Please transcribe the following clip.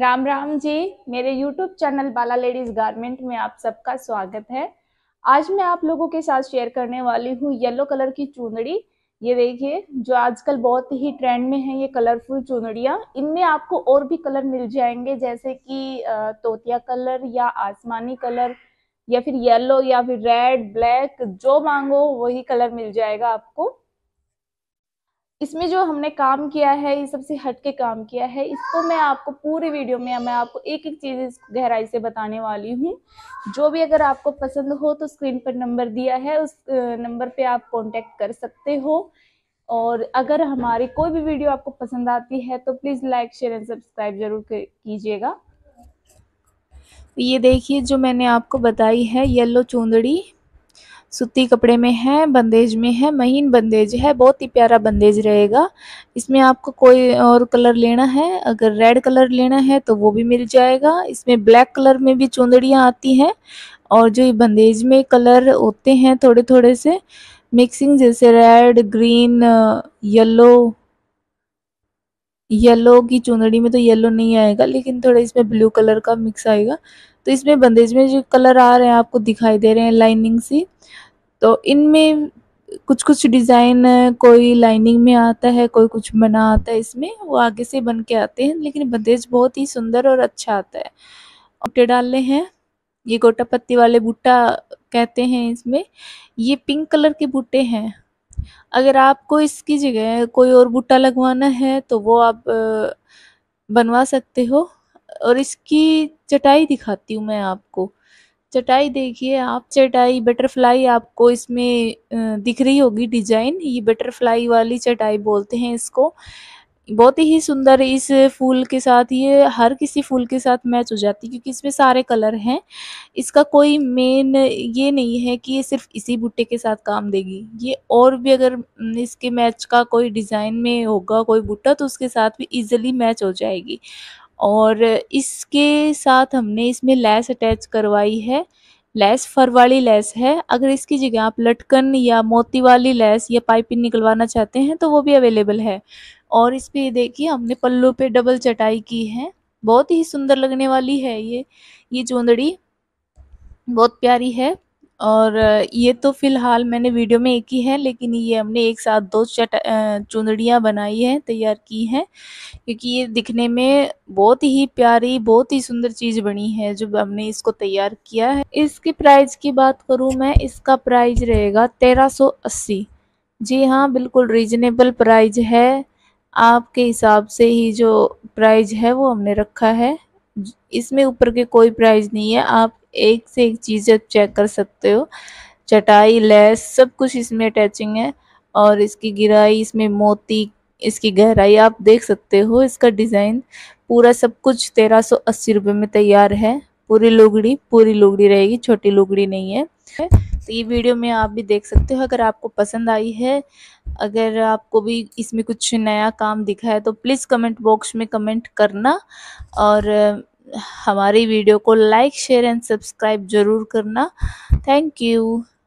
राम राम जी मेरे YouTube channel Bala ladies garment में आप सबका स्वागत है आज मैं आप लोगों के साथ शेयर करने वाली हूँ येलो कलर की चूनड़ी ये देखिए जो आजकल बहुत ही ट्रेंड में है ये कलरफुल चूनड़ियाँ इनमें आपको और भी कलर मिल जाएंगे जैसे कि तोतिया कलर या आसमानी कलर या फिर येलो या फिर रेड ब्लैक जो मांगो वही कलर मिल जाएगा आपको इसमें जो हमने काम किया है ये सबसे हट के काम किया है इसको मैं आपको पूरे वीडियो में मैं आपको एक एक चीज़ गहराई से बताने वाली हूँ जो भी अगर आपको पसंद हो तो स्क्रीन पर नंबर दिया है उस नंबर पे आप कांटेक्ट कर सकते हो और अगर हमारी कोई भी वीडियो आपको पसंद आती है तो please like share and subscribe ज़रूर कीजिएगा ये देखिए जो मैंने आपको बताई है येल्लो चूंदड़ी सूती कपड़े में है बंदेज में है महीन बंदेज है बहुत ही प्यारा बंदेज रहेगा इसमें आपको कोई और कलर लेना है अगर रेड कलर लेना है तो वो भी मिल जाएगा इसमें ब्लैक कलर में भी चुंदड़ियाँ आती हैं और जो बंदेज में कलर होते हैं थोड़े थोड़े से मिक्सिंग जैसे रेड ग्रीन येलो येलो की चुंदड़ी में तो येलो नहीं आएगा लेकिन थोड़ा इसमें ब्लू कलर का मिक्स आएगा तो इसमें बंदेज में जो कलर आ रहे हैं आपको दिखाई दे रहे हैं लाइनिंग सी तो इनमें कुछ कुछ डिज़ाइन कोई लाइनिंग में आता है कोई कुछ बना आता है इसमें वो आगे से बन के आते हैं लेकिन बंदेज बहुत ही सुंदर और अच्छा आता है बूटे डालने हैं ये गोटा पत्ती वाले बूटा कहते हैं इसमें ये पिंक कलर के बूटे हैं अगर आपको इसकी जगह कोई और बूटा लगवाना है तो वो आप बनवा सकते हो और इसकी चटाई दिखाती हूँ मैं आपको चटाई देखिए आप चटाई बटरफ्लाई आपको इसमें दिख रही होगी डिजाइन ये बटरफ्लाई वाली चटाई बोलते हैं इसको बहुत ही सुंदर इस फूल के साथ ये हर किसी फूल के साथ मैच हो जाती है क्योंकि इसमें सारे कलर हैं इसका कोई मेन ये नहीं है कि ये सिर्फ इसी बूटे के साथ काम देगी ये और भी अगर इसके मैच का कोई डिज़ाइन में होगा कोई बूटा तो उसके साथ भी इजीली मैच हो जाएगी और इसके साथ हमने इसमें लैस अटैच करवाई है लैस फर वाली लैस है अगर इसकी जगह आप लटकन या मोती वाली लैस या पाइपिंग निकलवाना चाहते हैं तो वो भी अवेलेबल है और इस पर देखिए हमने पल्लू पे डबल चटाई की है बहुत ही सुंदर लगने वाली है ये ये चूंदड़ी बहुत प्यारी है और ये तो फ़िलहाल मैंने वीडियो में एक ही है लेकिन ये हमने एक साथ दो चट चुंदड़ियाँ बनाई हैं तैयार की हैं क्योंकि ये दिखने में बहुत ही प्यारी बहुत ही सुंदर चीज़ बनी है जो हमने इसको तैयार किया है इसके प्राइस की बात करूँ मैं इसका प्राइस रहेगा तेरह सौ अस्सी जी हाँ बिल्कुल रीजनेबल प्राइज है आपके हिसाब से ही जो प्राइज है वो हमने रखा है इसमें ऊपर के कोई प्राइस नहीं है आप एक से एक चीज़ आप चेक कर सकते हो चटाई लेस सब कुछ इसमें अटैचिंग है और इसकी गिराई इसमें मोती इसकी गहराई आप देख सकते हो इसका डिज़ाइन पूरा सब कुछ तेरह सौ अस्सी रुपये में तैयार है पूरी लुगड़ी पूरी लुगड़ी रहेगी छोटी लुगड़ी नहीं है तो ये वीडियो में आप भी देख सकते हो अगर आपको पसंद आई है अगर आपको भी इसमें कुछ नया काम दिखा है तो प्लीज़ कमेंट बॉक्स में कमेंट करना और हमारी वीडियो को लाइक शेयर एंड सब्सक्राइब ज़रूर करना थैंक यू